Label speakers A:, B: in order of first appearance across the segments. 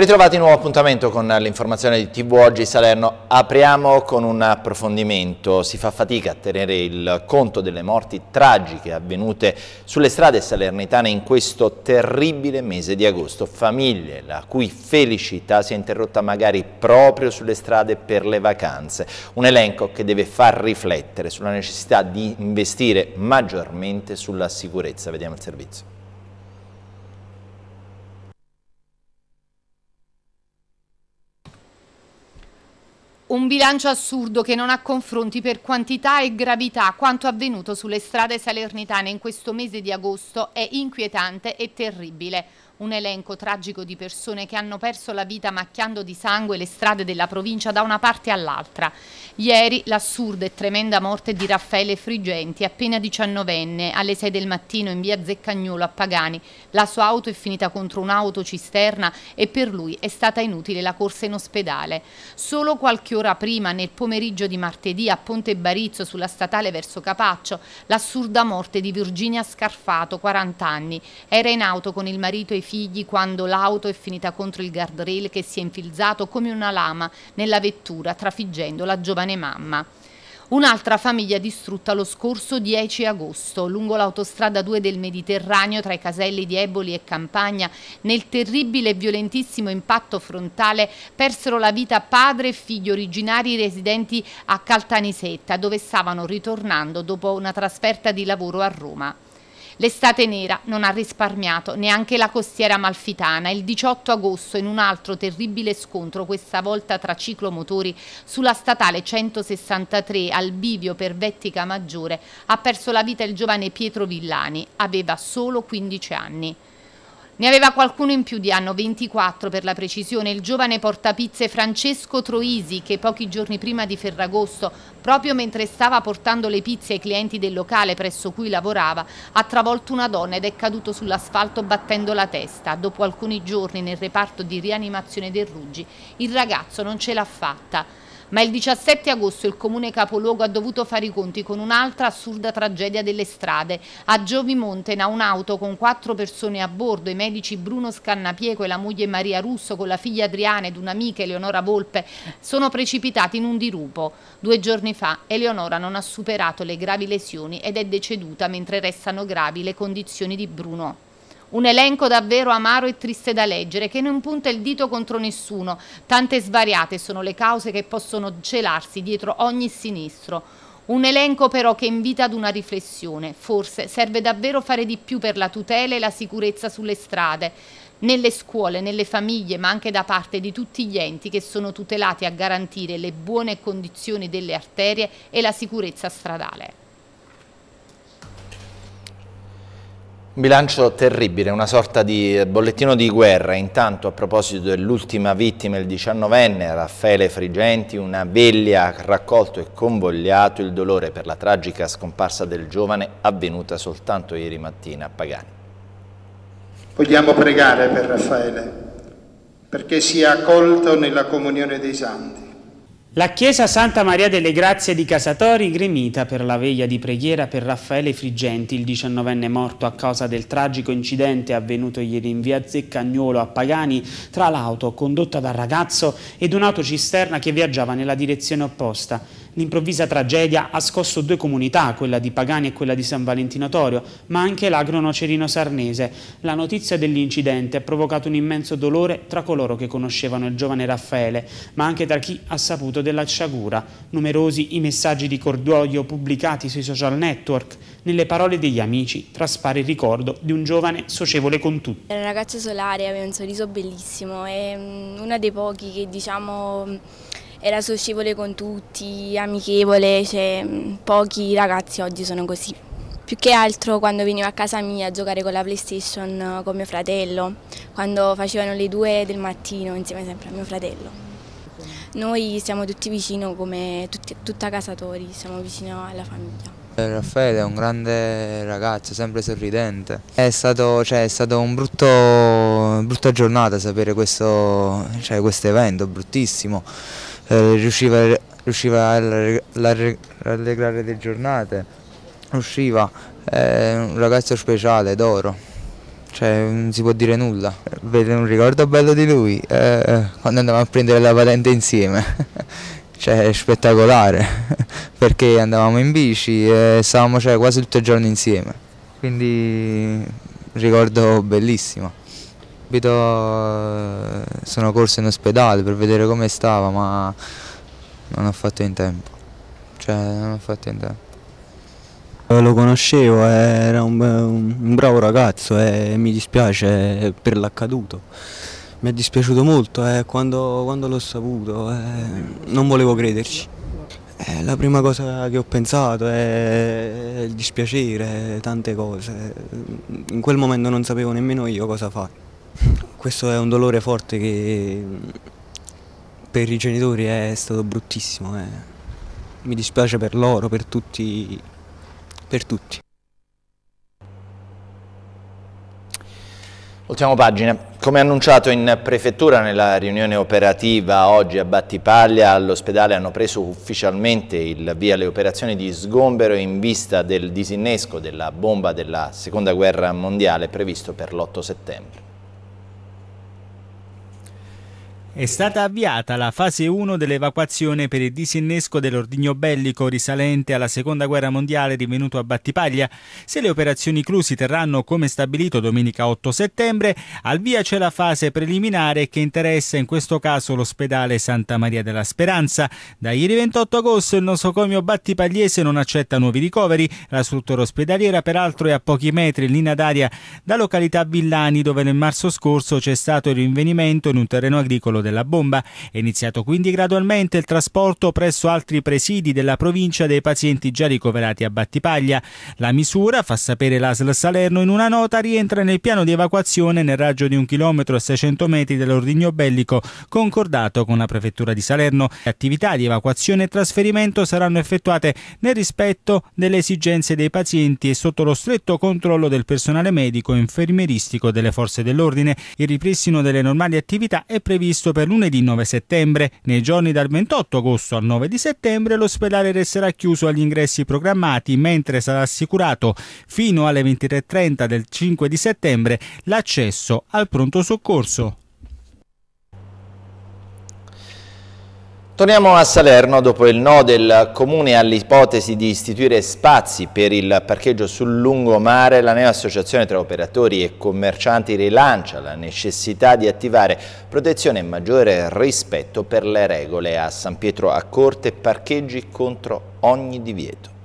A: Ritrovati un nuovo appuntamento con l'informazione di TV Oggi Salerno. Apriamo con un approfondimento. Si fa fatica a tenere il conto delle morti tragiche avvenute sulle strade salernitane in questo terribile mese di agosto. Famiglie la cui felicità si è interrotta magari proprio sulle strade per le vacanze. Un elenco che deve far riflettere sulla necessità di investire maggiormente sulla sicurezza. Vediamo il servizio.
B: Un bilancio assurdo che non ha confronti per quantità e gravità. Quanto avvenuto sulle strade salernitane in questo mese di agosto è inquietante e terribile. Un elenco tragico di persone che hanno perso la vita macchiando di sangue le strade della provincia da una parte all'altra. Ieri l'assurda e tremenda morte di Raffaele Frigenti, appena diciannovenne, alle 6 del mattino in via Zeccagnolo a Pagani. La sua auto è finita contro un'autocisterna e per lui è stata inutile la corsa in ospedale. Solo qualche ora prima, nel pomeriggio di martedì, a Ponte Barizzo sulla statale verso Capaccio, l'assurda morte di Virginia Scarfato, 40 anni. Era in auto con il marito e i figli figli quando l'auto è finita contro il guardrail che si è infilzato come una lama nella vettura, trafiggendo la giovane mamma. Un'altra famiglia distrutta lo scorso 10 agosto lungo l'autostrada 2 del Mediterraneo tra i caselli di Eboli e Campagna nel terribile e violentissimo impatto frontale persero la vita padre e figli originari residenti a Caltanisetta dove stavano ritornando dopo una trasferta di lavoro a Roma. L'estate nera non ha risparmiato neanche la costiera malfitana. Il 18 agosto in un altro terribile scontro, questa volta tra ciclomotori, sulla statale 163 al bivio per Vettica Maggiore, ha perso la vita il giovane Pietro Villani. Aveva solo 15 anni. Ne aveva qualcuno in più di anno, 24 per la precisione, il giovane portapizze Francesco Troisi che pochi giorni prima di Ferragosto, proprio mentre stava portando le pizze ai clienti del locale presso cui lavorava, ha travolto una donna ed è caduto sull'asfalto battendo la testa. Dopo alcuni giorni nel reparto di rianimazione del Ruggi, il ragazzo non ce l'ha fatta. Ma il 17 agosto il comune capoluogo ha dovuto fare i conti con un'altra assurda tragedia delle strade. A Giovimonte, in un'auto con quattro persone a bordo, i medici Bruno Scannapieco e la moglie Maria Russo con la figlia Adriana ed un'amica Eleonora Volpe sono precipitati in un dirupo. Due giorni fa Eleonora non ha superato le gravi lesioni ed è deceduta mentre restano gravi le condizioni di Bruno. Un elenco davvero amaro e triste da leggere, che non punta il dito contro nessuno. Tante svariate sono le cause che possono celarsi dietro ogni sinistro. Un elenco però che invita ad una riflessione. Forse serve davvero fare di più per la tutela e la sicurezza sulle strade, nelle scuole, nelle famiglie, ma anche da parte di tutti gli enti che sono tutelati a garantire le buone condizioni delle arterie e la sicurezza stradale.
A: Un bilancio terribile, una sorta di bollettino di guerra. Intanto a proposito dell'ultima vittima, il diciannovenne Raffaele Frigenti, una veglia ha raccolto e convogliato il dolore per la tragica scomparsa del giovane avvenuta soltanto ieri mattina a Pagani. Vogliamo pregare per Raffaele perché sia accolto nella comunione dei santi
C: la chiesa Santa Maria delle Grazie di Casatori, gremita per la veglia di preghiera per Raffaele Frigenti, il diciannovenne morto a causa del tragico incidente avvenuto ieri in via Zeccagnolo a Pagani tra l'auto condotta dal ragazzo ed un'autocisterna che viaggiava nella direzione opposta. L'improvvisa tragedia ha scosso due comunità, quella di Pagani e quella di San Valentino Torio, ma anche l'agronocerino sarnese. La notizia dell'incidente ha provocato un immenso dolore tra coloro che conoscevano il giovane Raffaele, ma anche tra chi ha saputo della sciagura. Numerosi i messaggi di cordoglio pubblicati sui social network. Nelle parole degli amici traspare il ricordo di un giovane socievole con tutti.
D: Era un ragazzo solare, aveva un sorriso bellissimo, è mm, uno dei pochi che diciamo era socievole con tutti, amichevole, cioè, mm, pochi ragazzi oggi sono così. Più che altro quando venivo a casa mia a giocare con la PlayStation eh, con mio fratello, quando facevano le due del mattino insieme sempre a mio fratello. Noi siamo tutti vicino come tutti, tutta Casatori, siamo vicino alla famiglia.
E: Eh, Raffaele è un grande ragazzo, sempre sorridente. È stato, cioè, è stato un brutto, brutta giornata sapere questo, cioè, questo evento, bruttissimo riusciva, eh, riusciva, a rallegrare le giornate, usciva è eh, un ragazzo speciale d'oro, cioè non si può dire nulla. Vedo un ricordo bello di lui eh, quando andavamo a prendere la patente insieme. cioè è spettacolare perché andavamo in bici e stavamo cioè, quasi tutto il giorno insieme quindi un ricordo bellissimo subito, eh, sono corso in ospedale per vedere come stava, ma non ho fatto in tempo. Cioè, non ho fatto in tempo. Eh, lo conoscevo, eh, era un, un bravo ragazzo e mi dispiace per l'accaduto. Mi è dispiaciuto molto eh, quando, quando l'ho saputo, eh, non volevo crederci. Eh, la prima cosa che ho pensato è il dispiacere, tante cose. In quel momento non sapevo nemmeno io cosa fare questo è un dolore forte che per i genitori è stato bruttissimo. Eh.
A: Mi dispiace per loro, per tutti, per tutti. Ultima pagina. Come annunciato in prefettura nella riunione operativa oggi a Battipaglia, all'ospedale hanno preso ufficialmente il via le operazioni di sgombero in vista del disinnesco della bomba della seconda guerra mondiale previsto per l'8 settembre.
C: È stata avviata la fase 1 dell'evacuazione per il disinnesco dell'ordigno bellico risalente alla seconda guerra mondiale divenuto a Battipaglia. Se le operazioni Cru si terranno come stabilito domenica 8 settembre, al via c'è la fase preliminare che interessa in questo caso l'ospedale Santa Maria della Speranza. Da ieri 28 agosto il nosocomio battipagliese non accetta nuovi ricoveri. La struttura ospedaliera peraltro è a pochi metri in linea d'aria da località Villani dove nel marzo scorso c'è stato il rinvenimento in un terreno agricolo pericolo della bomba. È iniziato quindi gradualmente il trasporto presso altri presidi della provincia dei pazienti già ricoverati a Battipaglia. La misura, fa sapere l'ASL Salerno in una nota, rientra nel piano di evacuazione nel raggio di un chilometro e 600 metri dell'ordigno bellico concordato con la prefettura di Salerno. Le attività di evacuazione e trasferimento saranno effettuate nel rispetto delle esigenze dei pazienti e sotto lo stretto controllo del personale medico e infermieristico delle forze dell'ordine. Il ripristino delle normali attività è previsto previsto per lunedì 9 settembre. Nei giorni dal 28 agosto al 9 settembre l'ospedale resterà chiuso agli ingressi programmati, mentre sarà assicurato fino alle 23.30 del 5 settembre l'accesso al pronto soccorso.
A: Torniamo a Salerno dopo il no del Comune all'ipotesi di istituire spazi per il parcheggio sul lungomare. La neo associazione tra operatori e commercianti rilancia la necessità di attivare protezione e maggiore rispetto per le regole a San Pietro a Corte, parcheggi contro ogni divieto.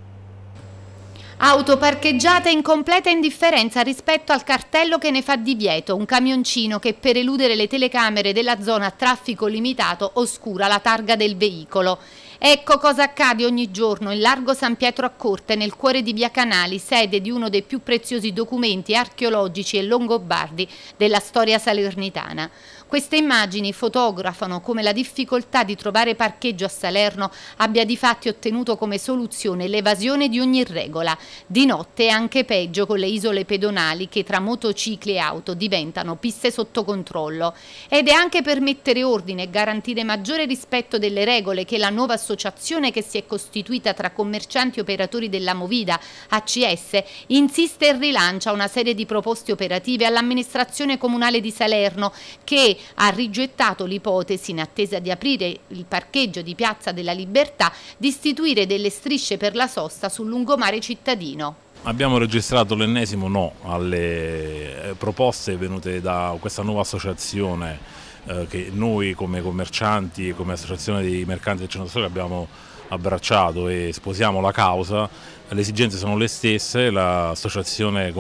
B: Auto parcheggiata in completa indifferenza rispetto al cartello che ne fa divieto, un camioncino che per eludere le telecamere della zona a traffico limitato oscura la targa del veicolo. Ecco cosa accade ogni giorno in largo San Pietro a Corte, nel cuore di Via Canali, sede di uno dei più preziosi documenti archeologici e longobardi della storia salernitana. Queste immagini fotografano come la difficoltà di trovare parcheggio a Salerno abbia di fatti ottenuto come soluzione l'evasione di ogni regola. Di notte è anche peggio con le isole pedonali che tra motocicli e auto diventano piste sotto controllo. Ed è anche per mettere ordine e garantire maggiore rispetto delle regole che la nuova associazione che si è costituita tra commercianti e operatori della Movida, ACS, insiste e rilancia una serie di proposte operative all'amministrazione comunale di Salerno che ha rigettato l'ipotesi, in attesa di aprire il parcheggio di Piazza della Libertà, di istituire delle strisce per la sosta sul lungomare cittadino.
F: Abbiamo registrato l'ennesimo no alle eh, proposte venute da questa nuova associazione eh, che noi come commercianti e come associazione dei mercanti del centro storico abbiamo abbracciato e sposiamo la causa. Le esigenze sono le stesse, l'associazione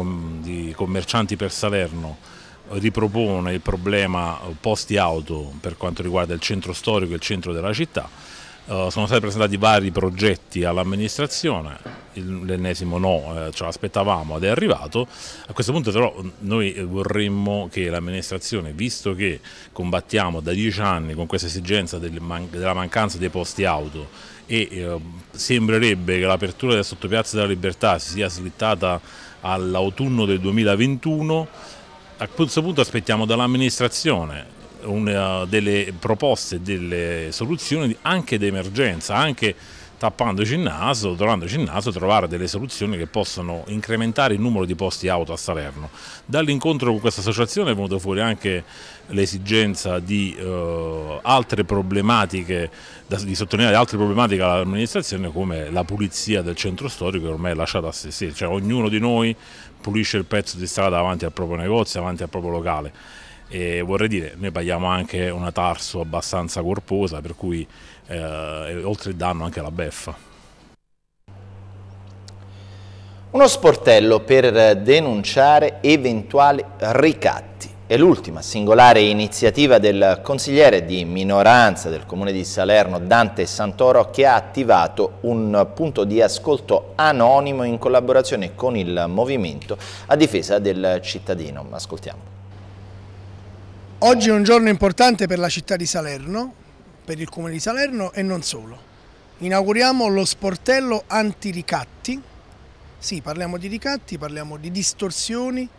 F: di commercianti per Salerno ripropone il problema posti auto per quanto riguarda il centro storico e il centro della città. Eh, sono stati presentati vari progetti all'amministrazione, l'ennesimo no, eh, ce l'aspettavamo ed è arrivato. A questo punto però noi vorremmo che l'amministrazione, visto che combattiamo da dieci anni con questa esigenza della mancanza dei posti auto e eh, sembrerebbe che l'apertura del sottopiazza della libertà sia slittata all'autunno del 2021, a questo punto aspettiamo dall'amministrazione delle proposte, delle soluzioni anche d'emergenza, anche tappandoci il naso, trovandoci il naso, trovare delle soluzioni che possono incrementare il numero di posti auto a Salerno. Dall'incontro con questa associazione è venuta fuori anche l'esigenza di eh, altre problematiche, di sottolineare altre problematiche all'amministrazione come la pulizia del centro storico che ormai è lasciata a se stessa, cioè ognuno di noi pulisce il pezzo di strada davanti al proprio negozio, davanti al proprio locale. E vorrei dire, noi paghiamo anche una Tarso abbastanza corposa, per cui eh, oltre il danno anche la beffa.
A: Uno sportello per denunciare eventuali ricatti. È l'ultima singolare iniziativa del consigliere di minoranza del comune di Salerno Dante Santoro che ha attivato un punto di ascolto anonimo in collaborazione con il movimento a difesa del cittadino. Ascoltiamo.
G: Oggi è un giorno importante per la città di Salerno, per il comune di Salerno e non solo. Inauguriamo lo sportello antiricatti. Sì, parliamo di ricatti, parliamo di distorsioni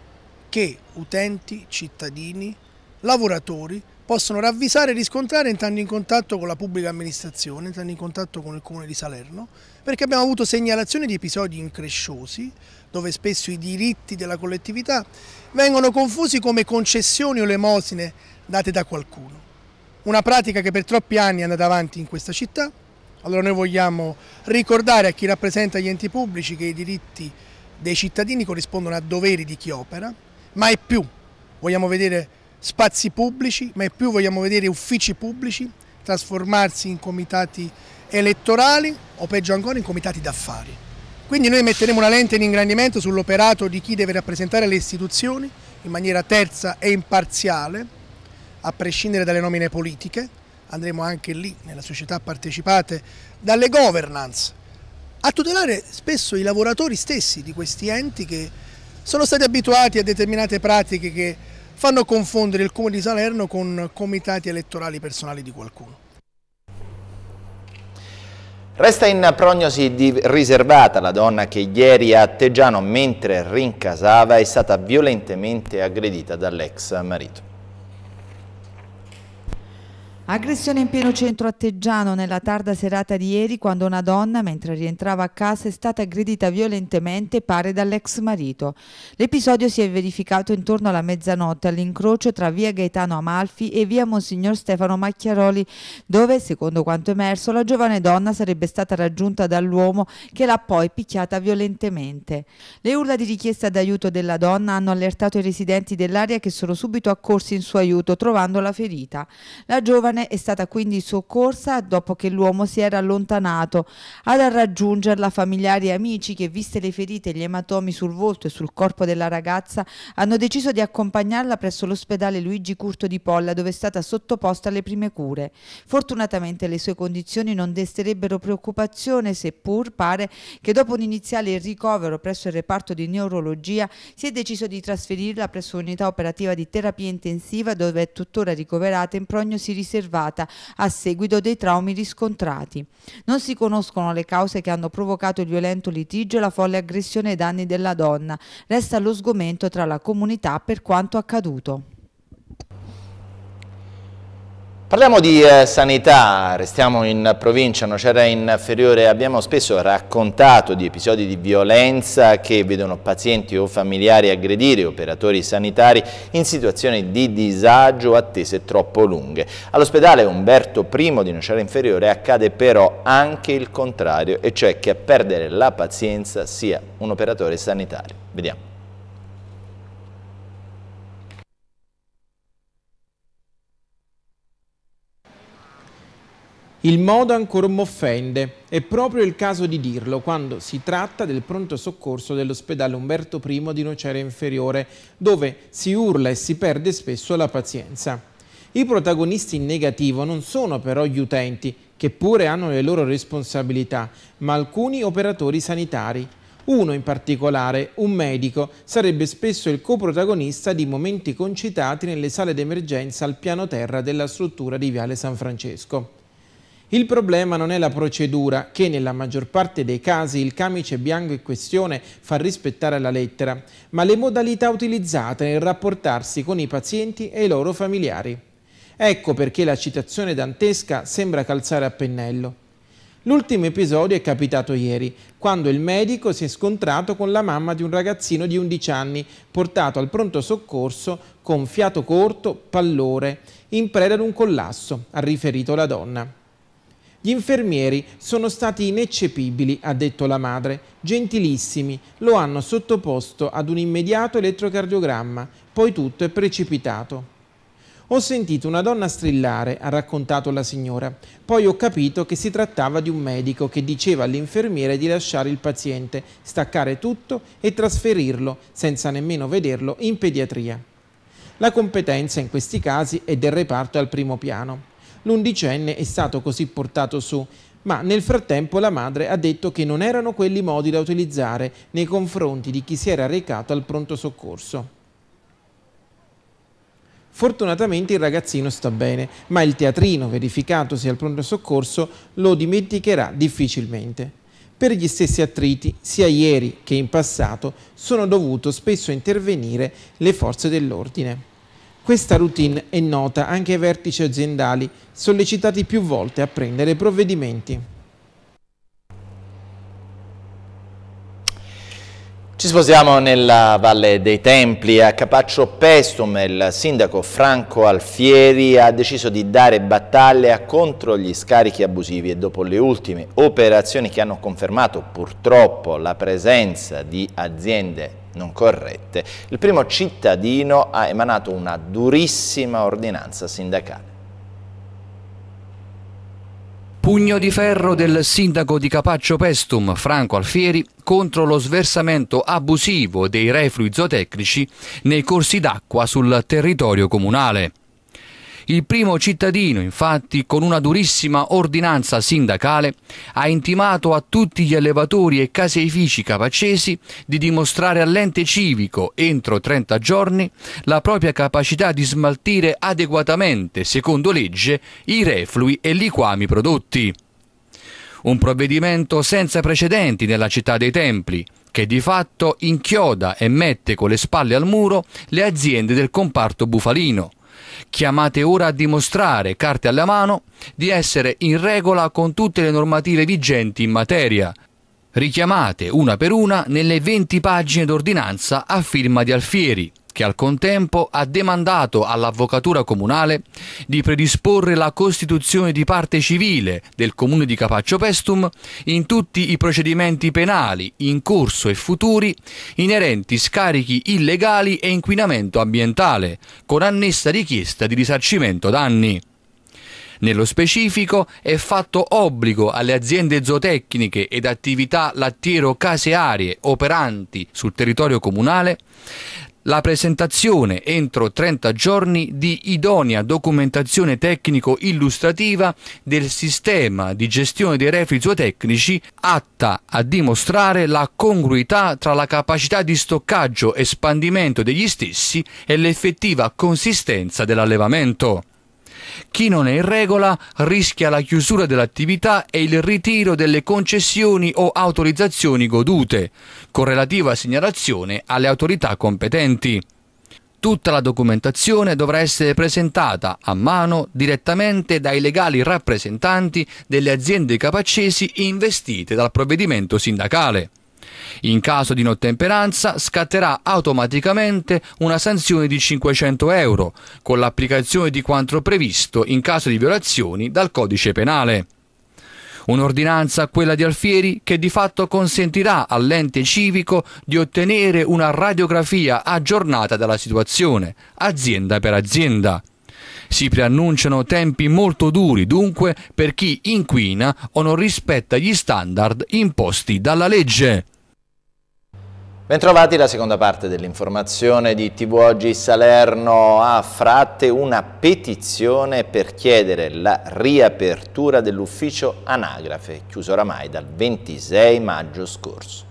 G: che utenti, cittadini, lavoratori possono ravvisare e riscontrare entrando in contatto con la pubblica amministrazione, entrando in contatto con il Comune di Salerno, perché abbiamo avuto segnalazioni di episodi incresciosi, dove spesso i diritti della collettività vengono confusi come concessioni o lemosine date da qualcuno. Una pratica che per troppi anni è andata avanti in questa città, allora noi vogliamo ricordare a chi rappresenta gli enti pubblici che i diritti dei cittadini corrispondono a doveri di chi opera, mai più. Vogliamo vedere spazi pubblici, mai più vogliamo vedere uffici pubblici trasformarsi in comitati elettorali o peggio ancora in comitati d'affari. Quindi noi metteremo una lente di ingrandimento sull'operato di chi deve rappresentare le istituzioni in maniera terza e imparziale, a prescindere dalle nomine politiche, andremo anche lì nella società partecipate, dalle governance, a tutelare spesso i lavoratori stessi di questi enti che sono stati abituati a determinate pratiche che fanno confondere il Comune di Salerno con comitati elettorali personali di qualcuno. Resta in
A: prognosi riservata la donna che ieri a Teggiano, mentre rincasava, è stata violentemente aggredita dall'ex marito.
H: Aggressione in pieno centro atteggiano nella tarda serata di ieri quando una donna, mentre rientrava a casa, è stata aggredita violentemente, pare dall'ex marito. L'episodio si è verificato intorno alla mezzanotte all'incrocio tra via Gaetano Amalfi e via Monsignor Stefano Macchiaroli, dove, secondo quanto emerso, la giovane donna sarebbe stata raggiunta dall'uomo che l'ha poi picchiata violentemente. Le urla di richiesta d'aiuto della donna hanno allertato i residenti dell'area che sono subito accorsi in suo aiuto, trovandola ferita. La giovane giovane è stata quindi soccorsa dopo che l'uomo si era allontanato ad raggiungerla familiari e amici che, viste le ferite e gli ematomi sul volto e sul corpo della ragazza, hanno deciso di accompagnarla presso l'ospedale Luigi Curto di Polla, dove è stata sottoposta alle prime cure. Fortunatamente le sue condizioni non desterebbero preoccupazione, seppur pare che dopo un iniziale ricovero presso il reparto di neurologia si è deciso di trasferirla presso un'unità operativa di terapia intensiva dove è tuttora ricoverata in prognosi riservata preservata a seguito dei traumi riscontrati. Non si conoscono le cause che hanno provocato il violento litigio e la folle aggressione ai danni della donna. Resta lo sgomento tra la comunità per quanto accaduto.
A: Parliamo di eh, sanità, restiamo in provincia Nocera Inferiore, abbiamo spesso raccontato di episodi di violenza che vedono pazienti o familiari aggredire operatori sanitari in situazioni di disagio attese troppo lunghe. All'ospedale Umberto I di Nocera Inferiore accade però anche il contrario, e cioè che a perdere la pazienza sia un operatore sanitario. Vediamo.
I: Il modo ancora m'offende, è proprio il caso di dirlo quando si tratta del pronto soccorso dell'ospedale Umberto I di Nocera Inferiore, dove si urla e si perde spesso la pazienza. I protagonisti in negativo non sono però gli utenti, che pure hanno le loro responsabilità, ma alcuni operatori sanitari. Uno in particolare, un medico, sarebbe spesso il coprotagonista di momenti concitati nelle sale d'emergenza al piano terra della struttura di Viale San Francesco. Il problema non è la procedura, che nella maggior parte dei casi il camice bianco in questione fa rispettare alla lettera, ma le modalità utilizzate nel rapportarsi con i pazienti e i loro familiari. Ecco perché la citazione dantesca sembra calzare a pennello. L'ultimo episodio è capitato ieri, quando il medico si è scontrato con la mamma di un ragazzino di 11 anni, portato al pronto soccorso con fiato corto, pallore, in preda ad un collasso, ha riferito la donna. Gli infermieri sono stati ineccepibili, ha detto la madre, gentilissimi, lo hanno sottoposto ad un immediato elettrocardiogramma, poi tutto è precipitato. Ho sentito una donna strillare, ha raccontato la signora. Poi ho capito che si trattava di un medico che diceva all'infermiere di lasciare il paziente, staccare tutto e trasferirlo, senza nemmeno vederlo, in pediatria. La competenza in questi casi è del reparto al primo piano l'undicenne è stato così portato su, ma nel frattempo la madre ha detto che non erano quelli modi da utilizzare nei confronti di chi si era recato al pronto soccorso. Fortunatamente il ragazzino sta bene, ma il teatrino, verificatosi al pronto soccorso, lo dimenticherà difficilmente. Per gli stessi attriti, sia ieri che in passato, sono dovuto spesso intervenire le forze dell'ordine. Questa routine è nota anche ai vertici aziendali, sollecitati più volte a prendere provvedimenti.
A: Ci sposiamo nella Valle dei Templi. A Capaccio Pestum il sindaco Franco Alfieri ha deciso di dare battaglia contro gli scarichi abusivi e dopo le ultime operazioni che hanno confermato purtroppo la presenza di aziende non corrette, il primo cittadino ha emanato una durissima ordinanza sindacale.
D: Pugno di ferro del sindaco di Capaccio Pestum, Franco Alfieri, contro lo sversamento abusivo dei reflui zootecnici nei corsi d'acqua sul territorio comunale. Il primo cittadino, infatti, con una durissima ordinanza sindacale, ha intimato a tutti gli allevatori e caseifici capacesi di dimostrare all'ente civico, entro 30 giorni, la propria capacità di smaltire adeguatamente, secondo legge, i reflui e liquami prodotti. Un provvedimento senza precedenti nella città dei templi, che di fatto inchioda e mette con le spalle al muro le aziende del comparto bufalino, chiamate ora a dimostrare, carte alla mano, di essere in regola con tutte le normative vigenti in materia, richiamate una per una nelle 20 pagine d'ordinanza a firma di Alfieri che al contempo ha demandato all'avvocatura comunale di predisporre la costituzione di parte civile del comune di Capaccio Pestum in tutti i procedimenti penali in corso e futuri inerenti scarichi illegali e inquinamento ambientale, con annessa richiesta di risarcimento danni. Nello specifico è fatto obbligo alle aziende zootecniche ed attività lattiero-casearie operanti sul territorio comunale la presentazione entro 30 giorni di idonea documentazione tecnico-illustrativa del sistema di gestione dei reflui zootecnici atta a dimostrare la congruità tra la capacità di stoccaggio e spandimento degli stessi e l'effettiva consistenza dell'allevamento. Chi non è in regola rischia la chiusura dell'attività e il ritiro delle concessioni o autorizzazioni godute, con relativa segnalazione alle autorità competenti. Tutta la documentazione dovrà essere presentata a mano direttamente dai legali rappresentanti delle aziende capaccesi investite dal provvedimento sindacale. In caso di inottemperanza scatterà automaticamente una sanzione di 500 euro, con l'applicazione di quanto previsto in caso di violazioni dal codice penale. Un'ordinanza, quella di Alfieri, che di fatto consentirà all'ente civico di ottenere una radiografia aggiornata della situazione, azienda per azienda. Si preannunciano tempi molto duri dunque per chi inquina o non rispetta gli standard imposti dalla legge.
A: Bentrovati alla seconda parte dell'informazione di TV Oggi Salerno a Fratte una petizione per chiedere la riapertura dell'ufficio anagrafe chiuso oramai dal 26 maggio scorso.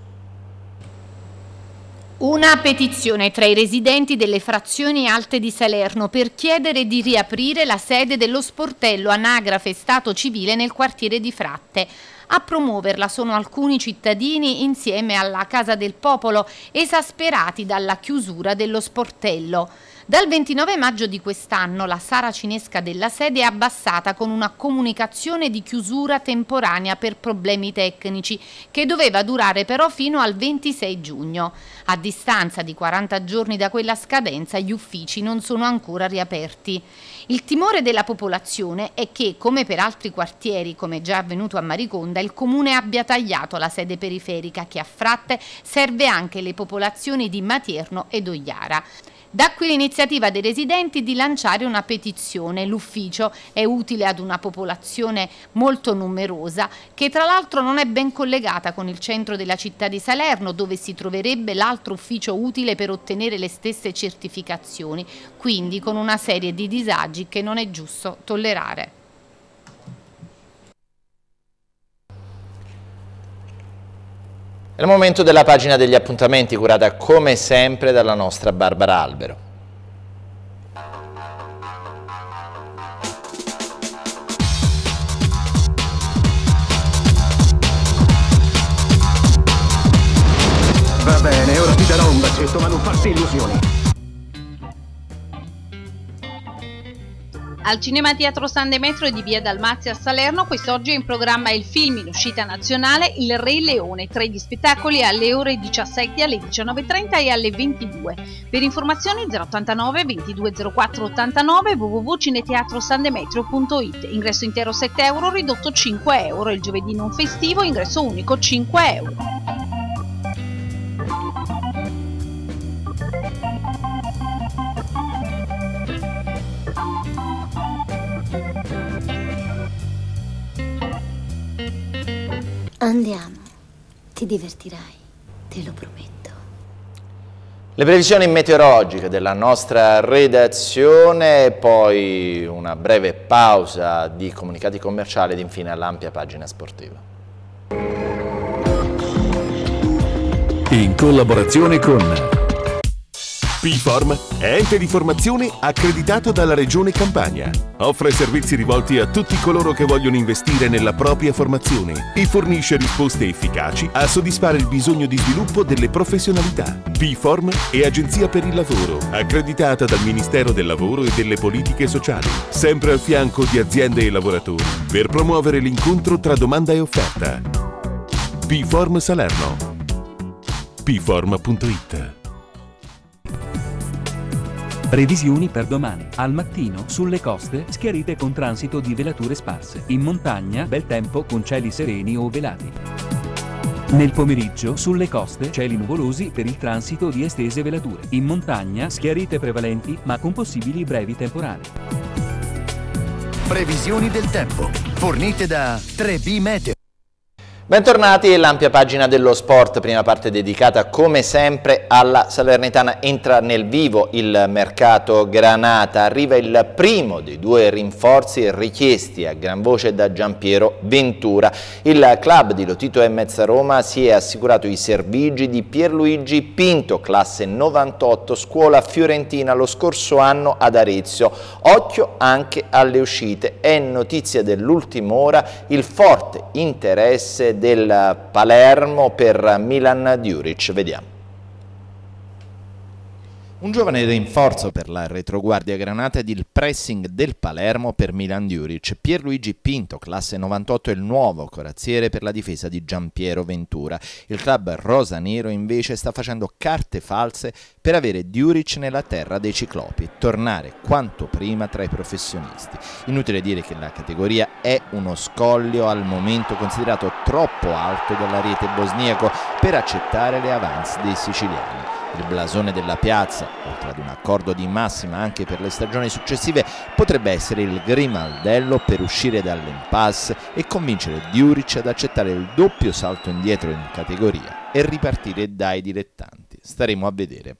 B: Una petizione tra i residenti delle frazioni alte di Salerno per chiedere di riaprire la sede dello sportello anagrafe Stato Civile nel quartiere di Fratte. A promuoverla sono alcuni cittadini insieme alla Casa del Popolo, esasperati dalla chiusura dello sportello. Dal 29 maggio di quest'anno la Sara Cinesca della sede è abbassata con una comunicazione di chiusura temporanea per problemi tecnici che doveva durare però fino al 26 giugno. A distanza di 40 giorni da quella scadenza gli uffici non sono ancora riaperti. Il timore della popolazione è che, come per altri quartieri, come già avvenuto a Mariconda, il comune abbia tagliato la sede periferica che a fratte serve anche le popolazioni di Matierno e Dogliara. Da qui l'iniziativa dei residenti di lanciare una petizione. L'ufficio è utile ad una popolazione molto numerosa che tra l'altro non è ben collegata con il centro della città di Salerno dove si troverebbe l'altro ufficio utile per ottenere le stesse certificazioni, quindi con una serie di disagi che non è giusto tollerare.
A: È il momento della pagina degli appuntamenti curata come sempre dalla nostra Barbara Albero.
C: Va bene, ora ti darò un bacetto, ma non farti illusioni.
B: Al Cinema Teatro San Demetrio di Via Dalmazia a Salerno quest'oggi è in programma il film in uscita nazionale Il Re Leone, tra gli spettacoli alle ore 17, alle 19.30 e alle 22. Per informazioni 089 2204 89 www.cineteatrosandemetrio.it Ingresso intero 7 euro, ridotto 5 euro, il giovedì non festivo ingresso unico
H: 5 euro.
E: Andiamo, ti divertirai, te lo prometto.
A: Le previsioni meteorologiche della nostra redazione, poi una breve pausa di comunicati commerciali ed infine l'ampia pagina sportiva.
F: In collaborazione con PFORM è ente di formazione accreditato dalla Regione Campania. Offre servizi rivolti a tutti coloro che vogliono investire nella propria formazione e fornisce risposte efficaci a soddisfare il bisogno di sviluppo delle professionalità. PFORM è Agenzia per il Lavoro, accreditata dal Ministero del Lavoro e delle Politiche Sociali, sempre al fianco di aziende e lavoratori, per promuovere l'incontro tra domanda e offerta. PFORM Salerno pform.it Previsioni per domani. Al mattino, sulle coste, schiarite con
D: transito di velature sparse. In montagna, bel tempo con cieli sereni o velati. Nel pomeriggio, sulle coste, cieli nuvolosi per il transito di estese velature. In montagna, schiarite prevalenti, ma con possibili brevi temporali. Previsioni del tempo, fornite da 3B Meteo.
A: Bentornati, all'ampia pagina dello sport, prima parte dedicata come sempre alla Salernitana, entra nel vivo il mercato Granata, arriva il primo dei due rinforzi richiesti a gran voce da Giampiero Ventura. Il club di Lotito e Mezza Roma si è assicurato i servigi di Pierluigi Pinto, classe 98, scuola fiorentina lo scorso anno ad Arezzo. Occhio anche alle uscite, è notizia dell'ultima ora il forte interesse del Palermo per Milan Diuric. Vediamo. Un giovane rinforzo per la retroguardia granata ed il pressing del Palermo per Milan Djuric. Pierluigi Pinto, classe 98, è il nuovo corazziere per la difesa di Giampiero Ventura. Il club rosanero invece sta facendo carte false per avere Djuric nella terra dei ciclopi e tornare quanto prima tra i professionisti. Inutile dire che la categoria è uno scoglio al momento considerato troppo alto dalla rete bosniaco per accettare le avance dei siciliani il blasone della piazza, oltre ad un accordo di massima anche per le stagioni successive, potrebbe essere il grimaldello per uscire dall'impasse e convincere Diuric ad accettare il doppio salto indietro in categoria e ripartire dai dilettanti. Staremo a vedere.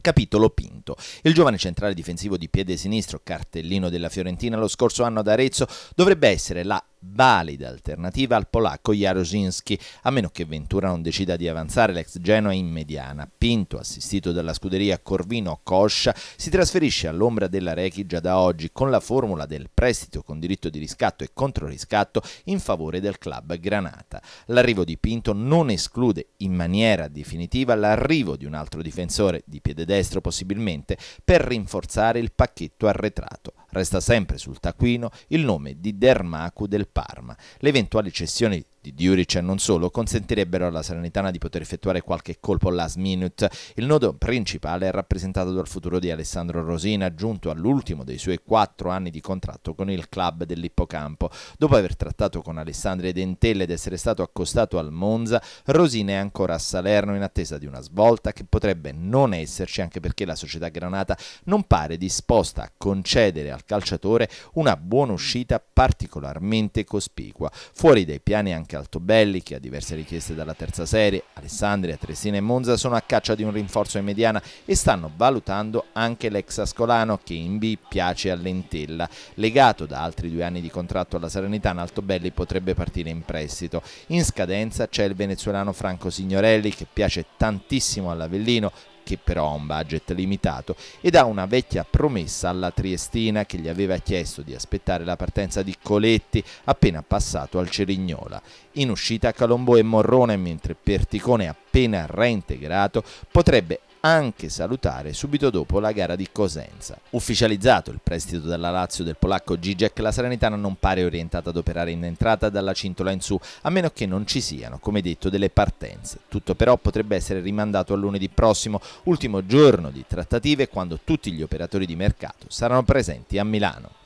A: Capitolo Pinto. Il giovane centrale difensivo di piede sinistro, cartellino della Fiorentina lo scorso anno ad Arezzo, dovrebbe essere la valida alternativa al polacco Jaroszynski, a meno che Ventura non decida di avanzare l'ex Genoa in mediana. Pinto, assistito dalla scuderia Corvino Coscia, si trasferisce all'ombra della Rechi già da oggi con la formula del prestito con diritto di riscatto e controriscatto in favore del club Granata. L'arrivo di Pinto non esclude in maniera definitiva l'arrivo di un altro difensore di piede destro possibilmente per rinforzare il pacchetto arretrato. Resta sempre sul taccuino il nome di Dermacu del Parma. L'eventuale cessione cessioni di Diuric e cioè non solo consentirebbero alla Salernitana di poter effettuare qualche colpo last minute. Il nodo principale è rappresentato dal futuro di Alessandro Rosina, giunto all'ultimo dei suoi quattro anni di contratto con il club dell'Ippocampo. Dopo aver trattato con Alessandro Dentelle ed essere stato accostato al Monza, Rosina è ancora a Salerno in attesa di una svolta che potrebbe non esserci anche perché la società granata non pare disposta a concedere al calciatore una buona uscita particolarmente cospicua. Fuori dai piani anche anche Altobelli che ha diverse richieste dalla terza serie, Alessandria, Tresina e Monza sono a caccia di un rinforzo in mediana e stanno valutando anche l'ex Ascolano che in B piace a Lentella. Legato da altri due anni di contratto alla Salernitana, Altobelli potrebbe partire in prestito. In scadenza c'è il venezuelano Franco Signorelli che piace tantissimo all'Avellino, che però ha un budget limitato, ed ha una vecchia promessa alla Triestina che gli aveva chiesto di aspettare la partenza di Coletti appena passato al Cerignola. In uscita Calombo e Morrone, mentre Perticone appena reintegrato potrebbe anche salutare subito dopo la gara di Cosenza. Ufficializzato il prestito dalla Lazio del polacco Gijek, la Salernitana non pare orientata ad operare in entrata dalla cintola in su, a meno che non ci siano, come detto, delle partenze. Tutto però potrebbe essere rimandato a lunedì prossimo, ultimo giorno di trattative, quando tutti gli operatori di mercato saranno presenti a Milano.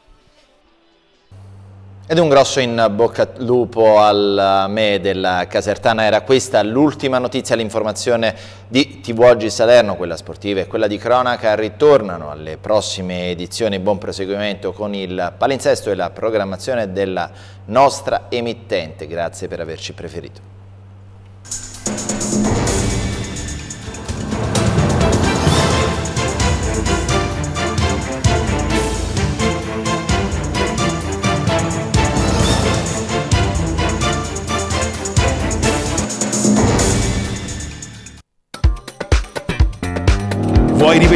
A: Ed un grosso in bocca al lupo al eh, me della Casertana era questa l'ultima notizia, l'informazione di TV Oggi Salerno, quella sportiva e quella di cronaca ritornano alle prossime edizioni, buon proseguimento con il palinsesto e la programmazione della nostra emittente, grazie per averci preferito.